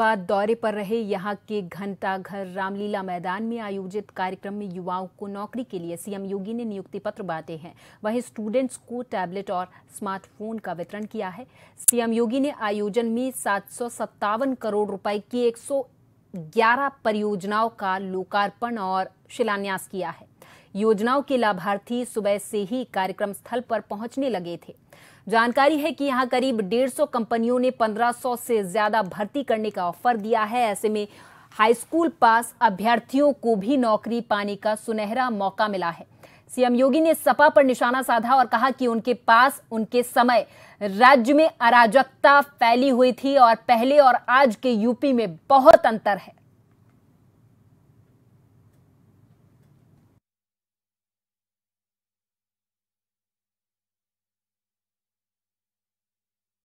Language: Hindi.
बाद दौरे पर रहे यहां के घंटाघर रामलीला मैदान में आयोजित कार्यक्रम में युवाओं को नौकरी के लिए सीएम योगी ने नियुक्ति पत्र बांटे हैं वहीं स्टूडेंट्स को टैबलेट और स्मार्टफोन का वितरण किया है सीएम योगी ने आयोजन में सात करोड़ रुपए की 111 परियोजनाओं का लोकार्पण और शिलान्यास किया है योजनाओं के लाभार्थी सुबह से ही कार्यक्रम स्थल पर पहुंचने लगे थे जानकारी है कि यहां करीब 150 कंपनियों ने 1500 से ज्यादा भर्ती करने का ऑफर दिया है ऐसे में हाई स्कूल पास अभ्यर्थियों को भी नौकरी पाने का सुनहरा मौका मिला है सीएम योगी ने सपा पर निशाना साधा और कहा कि उनके पास उनके समय राज्य में अराजकता फैली हुई थी और पहले और आज के यूपी में बहुत अंतर है